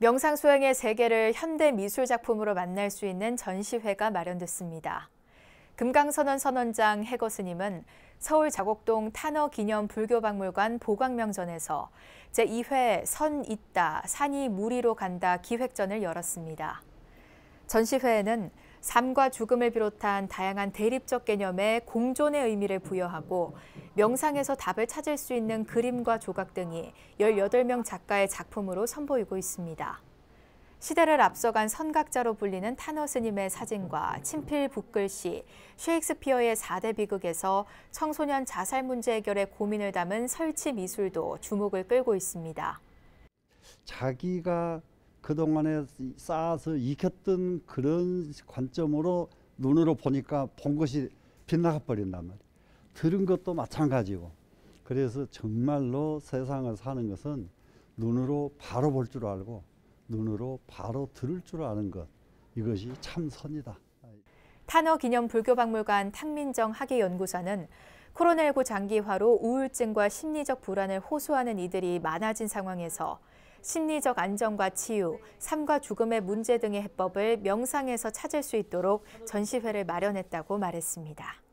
명상 수행의 세계를 현대 미술 작품으로 만날 수 있는 전시회가 마련됐습니다. 금강선언 선원장 해거 스님은 서울 자곡동 탄어 기념 불교박물관 보광명전에서 제2회 선 있다 산이 무리로 간다 기획전을 열었습니다. 전시회에는 삶과 죽음을 비롯한 다양한 대립적 개념에 공존의 의미를 부여하고 명상에서 답을 찾을 수 있는 그림과 조각 등이 18명 작가의 작품으로 선보이고 있습니다. 시대를 앞서간 선각자로 불리는 타너 스님의 사진과 친필 붓글씨, 셰익스피어의 4대 비극에서 청소년 자살 문제 해결에 고민을 담은 설치 미술도 주목을 끌고 있습니다. 자기가 그동안에 쌓아서 익혔던 그런 관점으로 눈으로 보니까 본 것이 빗나가 버린단 말이에요. 들은 것도 마찬가지고. 그래서 정말로 세상을 사는 것은 눈으로 바로 볼 줄 알고 눈으로 바로 들을 줄 아는 것. 이것이 참 선이다. 탄어 기념 불교박물관 탕민정 학예연구사는 코로나19 장기화로 우울증과 심리적 불안을 호소하는 이들이 많아진 상황에서 심리적 안정과 치유, 삶과 죽음의 문제 등의 해법을 명상에서 찾을 수 있도록 전시회를 마련했다고 말했습니다.